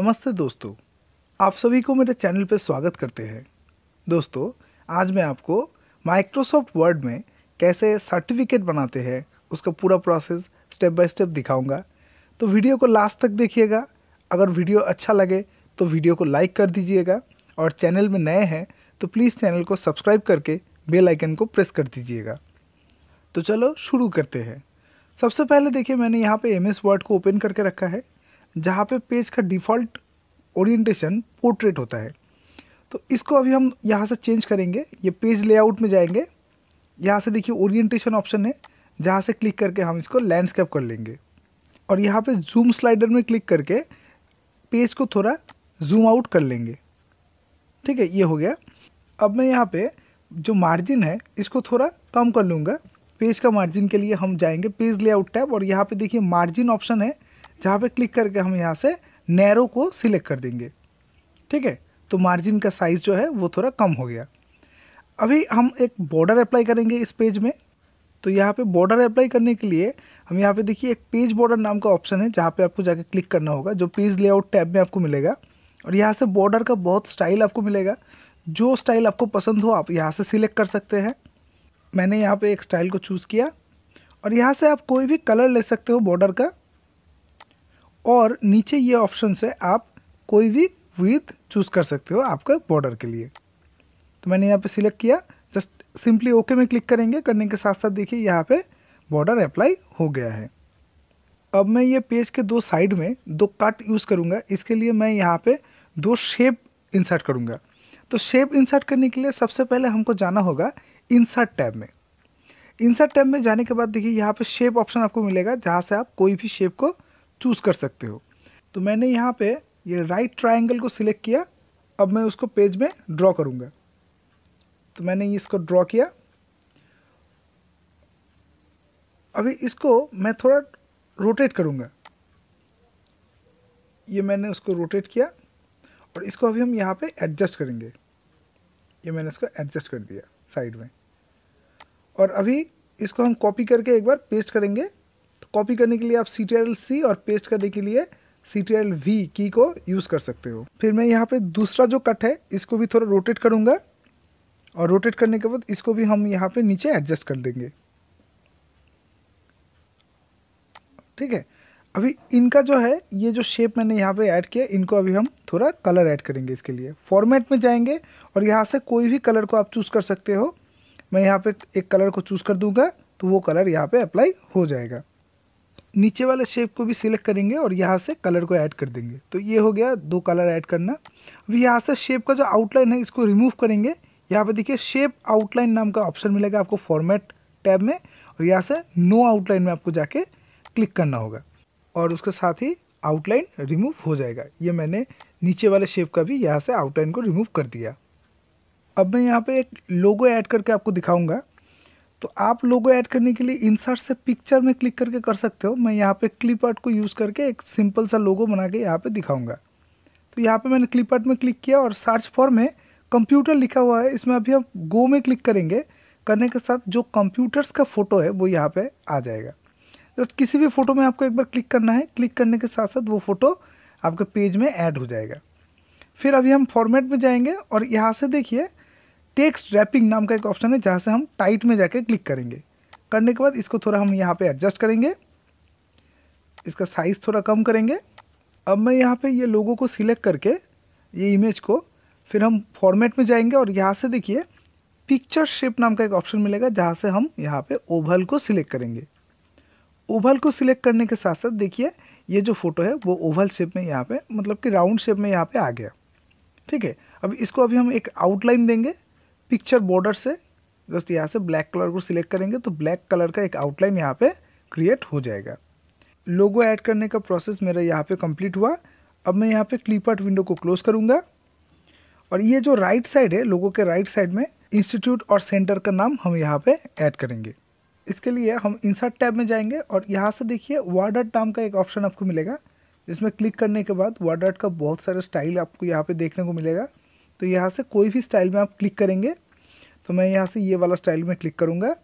नमस्ते दोस्तों आप सभी को मेरे चैनल पर स्वागत करते हैं दोस्तों आज मैं आपको माइक्रोसॉफ्ट वर्ड में कैसे सर्टिफिकेट बनाते हैं उसका पूरा प्रोसेस स्टेप बाय स्टेप दिखाऊंगा तो वीडियो को लास्ट तक देखिएगा अगर वीडियो अच्छा लगे तो वीडियो को लाइक कर दीजिएगा और चैनल में नए हैं तो प्लीज़ चैनल को सब्सक्राइब करके बेल आइकन को प्रेस कर दीजिएगा तो चलो शुरू करते हैं सबसे पहले देखिए मैंने यहाँ पे एम एस वर्ड को ओपन करके रखा है जहाँ पे पेज का डिफ़ॉल्ट ओरिएंटेशन पोर्ट्रेट होता है तो इसको अभी हम यहाँ से चेंज करेंगे ये पेज लेआउट में जाएंगे यहाँ से देखिए ओरिएंटेशन ऑप्शन है जहाँ से क्लिक करके हम इसको लैंडस्केप कर लेंगे और यहाँ पे जूम स्लाइडर में क्लिक करके पेज को थोड़ा जूम आउट कर लेंगे ठीक है ये हो गया अब मैं यहाँ पर जो मार्जिन है इसको थोड़ा कम कर लूँगा पेज का मार्जिन के लिए हम जाएंगे पेज लेआउट टैब और यहाँ पे देखिए मार्जिन ऑप्शन है जहाँ पे क्लिक करके हम यहाँ से नैरो को सिलेक्ट कर देंगे ठीक है तो मार्जिन का साइज़ जो है वो थोड़ा कम हो गया अभी हम एक बॉर्डर अप्लाई करेंगे इस पेज में तो यहाँ पे बॉर्डर अप्लाई करने के लिए हम यहाँ पे देखिए एक पेज बॉर्डर नाम का ऑप्शन है जहाँ पे आपको जाके क्लिक करना होगा जो पेज लेआउट टैब में आपको मिलेगा और यहाँ से बॉर्डर का बहुत स्टाइल आपको मिलेगा जो स्टाइल आपको पसंद हो आप यहाँ से सिलेक्ट कर सकते हैं मैंने यहाँ पे एक स्टाइल को चूज़ किया और यहाँ से आप कोई भी कलर ले सकते हो बॉर्डर का और नीचे ये ऑप्शन से आप कोई भी विथ चूज़ कर सकते हो आपके बॉर्डर के लिए तो मैंने यहाँ पे सिलेक्ट किया जस्ट सिंपली ओके में क्लिक करेंगे करने के साथ साथ देखिए यहाँ पे बॉर्डर अप्लाई हो गया है अब मैं ये पेज के दो साइड में दो कट यूज़ करूँगा इसके लिए मैं यहाँ पे दो शेप इंसर्ट करूँगा तो शेप इंसर्ट करने के लिए सबसे पहले हमको जाना होगा इंसर्ट टैब में इंसर्ट टैब में जाने के बाद देखिए यहाँ पे शेप ऑप्शन आपको मिलेगा जहाँ से आप कोई भी शेप को चूज़ कर सकते हो तो मैंने यहाँ पे ये राइट ट्राइंगल को सिलेक्ट किया अब मैं उसको पेज में ड्रॉ करूँगा तो मैंने इसको ड्रॉ किया अभी इसको मैं थोड़ा रोटेट करूँगा ये मैंने उसको रोटेट किया और इसको अभी हम यहाँ पे एडजस्ट करेंगे ये मैंने इसको एडजस्ट कर दिया साइड में और अभी इसको हम कॉपी करके एक बार पेस्ट करेंगे कॉपी करने के लिए आप सी टी एल सी और पेस्ट करने के लिए सी टी एल वी की को यूज़ कर सकते हो फिर मैं यहाँ पे दूसरा जो कट है इसको भी थोड़ा रोटेट करूँगा और रोटेट करने के बाद इसको भी हम यहाँ पे नीचे एडजस्ट कर देंगे ठीक है अभी इनका जो है ये जो शेप मैंने यहाँ पे ऐड किया इनको अभी हम थोड़ा कलर ऐड करेंगे इसके लिए फॉर्मेट में जाएंगे और यहाँ से कोई भी कलर को आप चूज़ कर सकते हो मैं यहाँ पे एक कलर को चूज़ कर दूंगा तो वो कलर यहाँ पे अप्लाई हो जाएगा नीचे वाले शेप को भी सिलेक्ट करेंगे और यहाँ से कलर को ऐड कर देंगे तो ये हो गया दो कलर ऐड करना अब यहाँ से शेप का जो आउटलाइन है इसको रिमूव करेंगे यहाँ पे देखिए शेप आउटलाइन नाम का ऑप्शन मिलेगा आपको फॉर्मेट टैब में और यहाँ से नो आउटलाइन में आपको जाके क्लिक करना होगा और उसके साथ ही आउटलाइन रिमूव हो जाएगा ये मैंने नीचे वाले शेप का भी यहाँ से आउटलाइन को रिमूव कर दिया अब मैं यहाँ पर एक लोगो ऐड करके आपको दिखाऊँगा तो आप लोगो ऐड करने के लिए इंसर्ट से पिक्चर में क्लिक करके कर सकते हो मैं यहाँ पे क्लिप आर्ट को यूज़ करके एक सिंपल सा लोगो बना के यहाँ पे दिखाऊंगा तो यहाँ पे मैंने क्लिप आर्ट में क्लिक किया और सर्च फॉर में कंप्यूटर लिखा हुआ है इसमें अभी हम गो में क्लिक करेंगे करने के साथ जो कंप्यूटर्स का फ़ोटो है वो यहाँ पर आ जाएगा जस्ट किसी भी फ़ोटो में आपको एक बार क्लिक करना है क्लिक करने के साथ साथ वो फ़ोटो आपके पेज में ऐड हो जाएगा फिर अभी हम फॉर्मेट में जाएंगे और यहाँ से देखिए टेक्स्ट रैपिंग नाम का एक ऑप्शन है जहाँ से हम टाइट में जाके क्लिक करेंगे करने के बाद इसको थोड़ा हम यहाँ पे एडजस्ट करेंगे इसका साइज़ थोड़ा कम करेंगे अब मैं यहाँ पे ये लोगों को सिलेक्ट करके ये इमेज को फिर हम फॉर्मेट में जाएंगे और यहाँ से देखिए पिक्चर शेप नाम का एक ऑप्शन मिलेगा जहाँ से हम यहाँ पर ओवल को सिलेक्ट करेंगे ओवल को सिलेक्ट करने के साथ साथ देखिए ये जो फोटो है वो ओवल शेप में यहाँ पर मतलब कि राउंड शेप में यहाँ पर आ गया ठीक है अब इसको अभी हम एक आउटलाइन देंगे पिक्चर बॉर्डर से जस्ट यहाँ से ब्लैक कलर को सिलेक्ट करेंगे तो ब्लैक कलर का एक आउटलाइन यहाँ पे क्रिएट हो जाएगा लोगो ऐड करने का प्रोसेस मेरा यहाँ पे कंप्लीट हुआ अब मैं यहाँ पे आर्ट विंडो को क्लोज करूँगा और ये जो राइट साइड है लोगों के राइट साइड में इंस्टीट्यूट और सेंटर का नाम हम यहाँ पर ऐड करेंगे इसके लिए हम इंसर्ट टैब में जाएंगे और यहाँ से देखिए वार्डर्ट नाम का एक ऑप्शन आपको मिलेगा जिसमें क्लिक करने के बाद वार्डर्ट का बहुत सारे स्टाइल आपको यहाँ पे देखने को मिलेगा तो यहाँ से कोई भी स्टाइल में आप क्लिक करेंगे तो मैं यहाँ से ये वाला स्टाइल में क्लिक करूँगा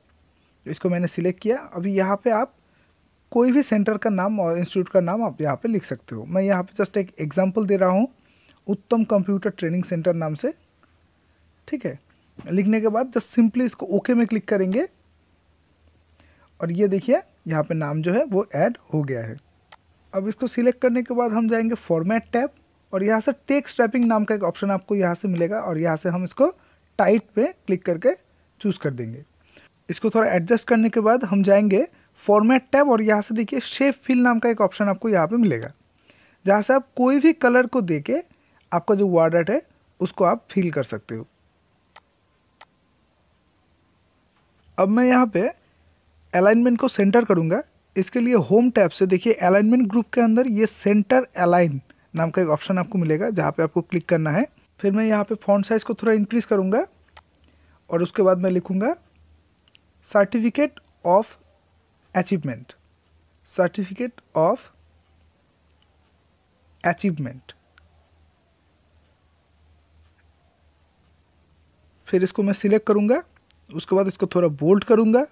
इसको मैंने सिलेक्ट किया अभी यहाँ पे आप कोई भी सेंटर का नाम और इंस्टीट्यूट का नाम आप यहाँ पे लिख सकते हो मैं यहाँ पे जस्ट एक एग्जांपल दे रहा हूँ उत्तम कंप्यूटर ट्रेनिंग सेंटर नाम से ठीक है लिखने के बाद जस्ट सिंपली इसको ओके में क्लिक करेंगे और ये देखिए यहाँ पर नाम जो है वो ऐड हो गया है अब इसको सिलेक्ट करने के बाद हम जाएंगे फॉर्मेट टैप और यहाँ से टेक स्ट्रैपिंग नाम का एक ऑप्शन आपको यहाँ से मिलेगा और यहाँ से हम इसको टाइट पे क्लिक करके चूज़ कर देंगे इसको थोड़ा एडजस्ट करने के बाद हम जाएंगे फॉर्मेट टैब और यहाँ से देखिए शेप फिल नाम का एक ऑप्शन आपको यहाँ पे मिलेगा जहाँ से आप कोई भी कलर को दे के आपका जो वार्ड है उसको आप फिल कर सकते हो अब मैं यहाँ पे अलाइनमेंट को सेंटर करूँगा इसके लिए होम टैब से देखिए अलाइनमेंट ग्रुप के अंदर ये सेंटर अलाइन नाम का एक ऑप्शन आपको मिलेगा जहाँ पे आपको क्लिक करना है फिर मैं यहाँ पे फॉन्ट साइज़ को थोड़ा इंक्रीज़ करूँगा और उसके बाद मैं लिखूँगा certificate of achievement certificate of achievement फिर इसको मैं सिलेक्ट करूँगा उसके बाद इसको थोड़ा बोल्ड करूँगा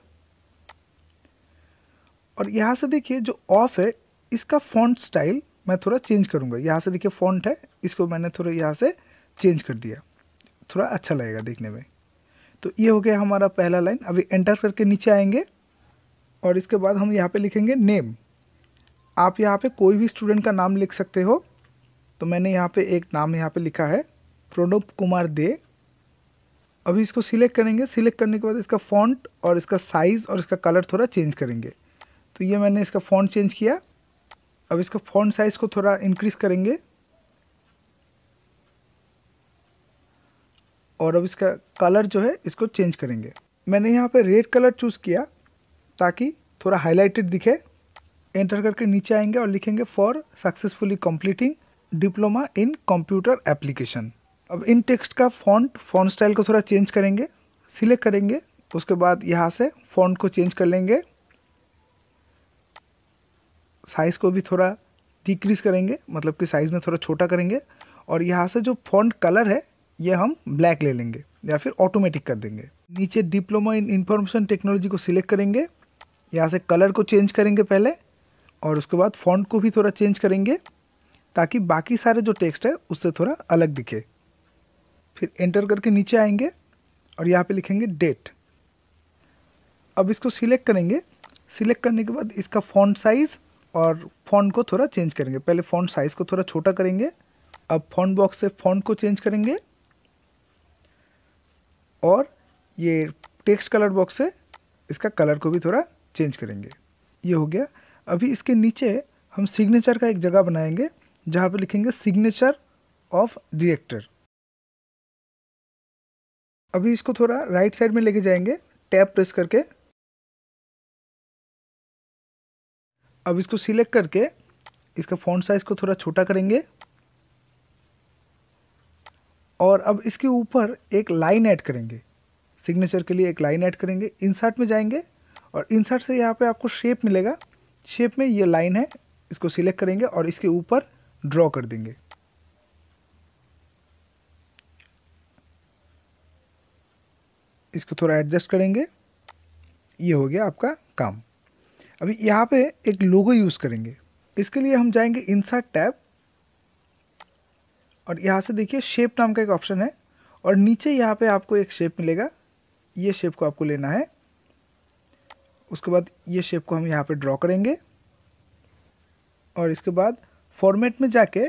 और यहाँ से देखिए जो ऑफ है इसका फॉन्ट स्टाइल मैं थोड़ा चेंज करूँगा यहाँ से देखिए फॉन्ट है इसको मैंने थोड़ा यहाँ से चेंज कर दिया थोड़ा अच्छा लगेगा देखने में तो ये हो गया हमारा पहला लाइन अभी एंटर करके नीचे आएंगे और इसके बाद हम यहाँ पे लिखेंगे नेम आप यहाँ पे कोई भी स्टूडेंट का नाम लिख सकते हो तो मैंने यहाँ पे एक नाम यहाँ पे लिखा है प्रणब कुमार दे अभी इसको सिलेक्ट करेंगे सिलेक्ट करने के बाद इसका फॉन्ट और इसका साइज़ और इसका कलर थोड़ा चेंज करेंगे तो ये मैंने इसका फॉन्ट चेंज किया अब इसका फ़ॉन्ट साइज़ को थोड़ा इंक्रीज़ करेंगे और अब इसका कलर जो है इसको चेंज करेंगे मैंने यहाँ पे रेड कलर चूज़ किया ताकि थोड़ा हाईलाइटेड दिखे एंटर करके नीचे आएंगे और लिखेंगे for successfully completing diploma in computer application अब इन टेक्स्ट का फॉन्ट फॉन्ट स्टाइल को थोड़ा चेंज करेंगे सिलेक्ट करेंगे उसके बाद यहाँ से फॉन्ट को चेंज कर लेंगे साइज़ को भी थोड़ा डिक्रीज करेंगे मतलब कि साइज़ में थोड़ा छोटा करेंगे और यहाँ से जो फॉन्ट कलर है ये हम ब्लैक ले लेंगे या फिर ऑटोमेटिक कर देंगे नीचे डिप्लोमा इन इंफॉर्मेशन टेक्नोलॉजी को सिलेक्ट करेंगे यहाँ से कलर को चेंज करेंगे पहले और उसके बाद फॉन्ट को भी थोड़ा चेंज करेंगे ताकि बाकी सारे जो टेक्स्ट है उससे थोड़ा अलग दिखे फिर एंटर करके नीचे आएंगे और यहाँ पे लिखेंगे डेट अब इसको सिलेक्ट करेंगे सिलेक्ट करने के बाद इसका फॉन्ट साइज़ और फ़ॉन्ट को थोड़ा चेंज करेंगे पहले फ़ॉन्ट साइज़ को थोड़ा छोटा करेंगे अब फ़ॉन्ट बॉक्स से फ़ॉन्ट को चेंज करेंगे और ये टेक्स्ट कलर बॉक्स से इसका कलर को भी थोड़ा चेंज करेंगे ये हो गया अभी इसके नीचे हम सिग्नेचर का एक जगह बनाएंगे जहाँ पे लिखेंगे सिग्नेचर ऑफ डायरेक्टर अभी इसको थोड़ा राइट साइड में लेके जाएंगे टैब प्रेस करके अब इसको सिलेक्ट करके इसका फ़ॉन्ट साइज़ को थोड़ा छोटा करेंगे और अब इसके ऊपर एक लाइन ऐड करेंगे सिग्नेचर के लिए एक लाइन ऐड करेंगे इंसर्ट में जाएंगे और इंसर्ट से यहाँ पे आपको शेप मिलेगा शेप में ये लाइन है इसको सिलेक्ट करेंगे और इसके ऊपर ड्रॉ कर देंगे इसको थोड़ा एडजस्ट करेंगे ये हो गया आपका काम अभी यहाँ पे एक लोगो यूज़ करेंगे इसके लिए हम जाएंगे इंसर्ट टैब और यहाँ से देखिए शेप नाम का एक ऑप्शन है और नीचे यहाँ पे आपको एक शेप मिलेगा ये शेप को आपको लेना है उसके बाद ये शेप को हम यहाँ पे ड्रॉ करेंगे और इसके बाद फॉर्मेट में जाके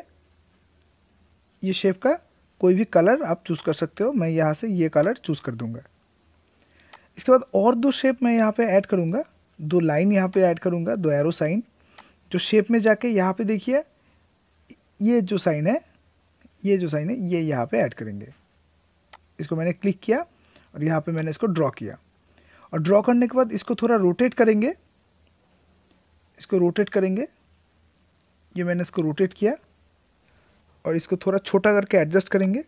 ये शेप का कोई भी कलर आप चूज़ कर सकते हो मैं यहाँ से ये कलर चूज़ कर दूंगा इसके बाद और दो शेप मैं यहाँ पे ऐड करूँगा दो लाइन यहाँ पे ऐड करूँगा दो एरो साइन जो शेप में जाके यहाँ पे देखिए ये जो साइन है ये जो साइन है ये यहाँ पे ऐड करेंगे इसको मैंने क्लिक किया और यहाँ पे मैंने इसको ड्रॉ किया और ड्रॉ करने के बाद इसको थोड़ा रोटेट करेंगे इसको रोटेट करेंगे ये मैंने इसको रोटेट किया और इसको थोड़ा छोटा करके एडजस्ट करेंगे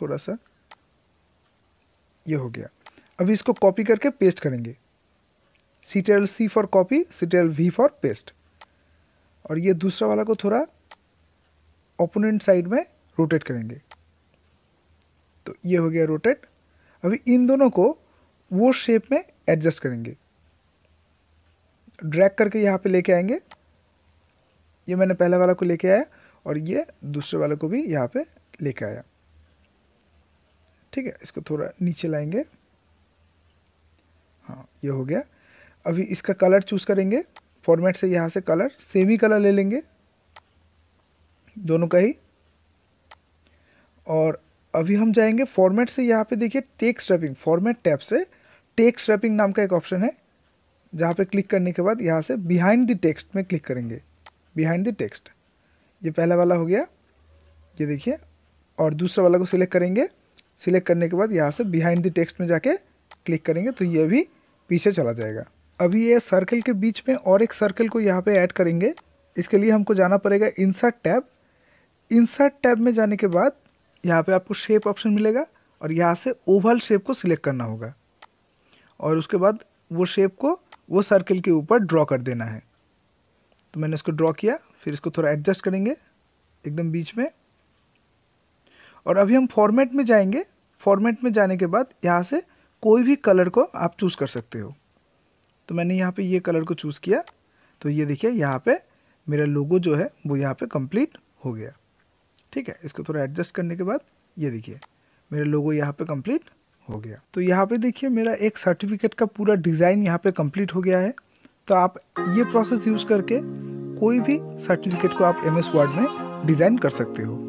थोड़ा सा ये हो गया अभी इसको कॉपी करके पेस्ट करेंगे Ctrl C for copy Ctrl V for paste और ये दूसरा वाला को थोड़ा ओपोनेंट साइड में रोटेट करेंगे तो ये हो गया रोटेट अभी इन दोनों को वो शेप में एडजस्ट करेंगे ड्रैग करके यहाँ पे लेके आएंगे ये मैंने पहले वाला को लेके आया और ये दूसरे वाले को भी यहाँ पे लेके आया ठीक है इसको थोड़ा नीचे लाएंगे हाँ ये हो गया अभी इसका कलर चूज करेंगे फॉर्मेट से यहाँ से कलर सेम ही कलर ले लेंगे दोनों का ही और अभी हम जाएंगे फॉर्मेट से यहाँ पे देखिए टेक्स्ट रैपिंग फॉर्मेट टैब से टेक्स्ट रैपिंग नाम का एक ऑप्शन है जहाँ पे क्लिक करने के बाद यहाँ से बिहाइंड द टेक्स्ट में क्लिक करेंगे बिहाइंड द टेक्स्ट ये पहला वाला हो गया ये देखिए और दूसरा वाला को सिलेक्ट करेंगे सिलेक्ट करने के बाद यहाँ से बिहाइंड द टेक्स्ट में जाके क्लिक करेंगे तो ये भी पीछे चला जाएगा अभी ये सर्कल के बीच में और एक सर्कल को यहाँ पे ऐड करेंगे इसके लिए हमको जाना पड़ेगा इंसर्ट टैब इंसर्ट टैब में जाने के बाद यहाँ पे आपको शेप ऑप्शन मिलेगा और यहाँ से ओवल शेप को सिलेक्ट करना होगा और उसके बाद वो शेप को वो सर्कल के ऊपर ड्रॉ कर देना है तो मैंने इसको ड्रॉ किया फिर इसको थोड़ा एडजस्ट करेंगे एकदम बीच में और अभी हम फॉर्मेट में जाएंगे फॉर्मेट में जाने के बाद यहाँ से कोई भी कलर को आप चूज़ कर सकते हो तो मैंने यहाँ पे ये कलर को चूज़ किया तो ये देखिए यहाँ पे मेरा लोगो जो है वो यहाँ पे कंप्लीट हो गया ठीक है इसको थोड़ा एडजस्ट करने के बाद ये देखिए मेरा लोगो यहाँ पे कंप्लीट हो गया तो यहाँ पे देखिए मेरा एक सर्टिफिकेट का पूरा डिज़ाइन यहाँ पे कंप्लीट हो गया है तो आप ये प्रोसेस यूज़ करके कोई भी सर्टिफिकेट को आप एम एस में डिज़ाइन कर सकते हो